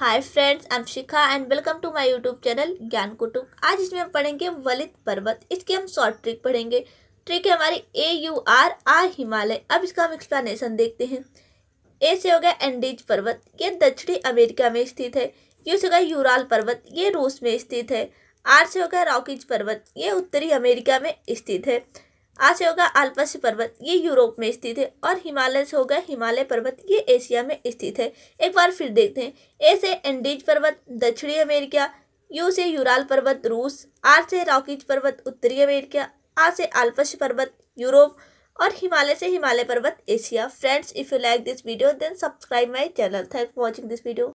hi friends I am Shikha and welcome to my YouTube channel Gyan Kutum आज इसमें हम पढ़ेंगे वलित पर्वत इसकी हम शॉर्ट ट्रिक पढ़ेंगे ट्रिक है हमारी A U R R Himalaya अब इसका हम एक्सप्लेनेशन देखते हैं ए से हो गया एंडीज पर्वत ये दक्षिणी अमेरिका में स्थित है यू से हो गया यूराल पर्वत ये रूस में स्थित है आर से हो गया रॉकीज पर्वत ये उत्तरी अमेरिका में स्थित है आज होगा आल्पस पर्वत ये यूरोप में स्थित है और हिमालय से होगा हिमालय पर्वत ये एशिया में स्थित है एक बार फिर देखते हैं ए से एंडीज पर्वत दक्षिणी अमेरिका यू से यूराल पर्वत रूस आर से रॉकीज पर्वत उत्तरी अमेरिका आ से आल्पस पर्वत यूरोप और हिमालय से हिमालय पर्वत Asia friends if you like this video then subscribe my channel thank for watching this video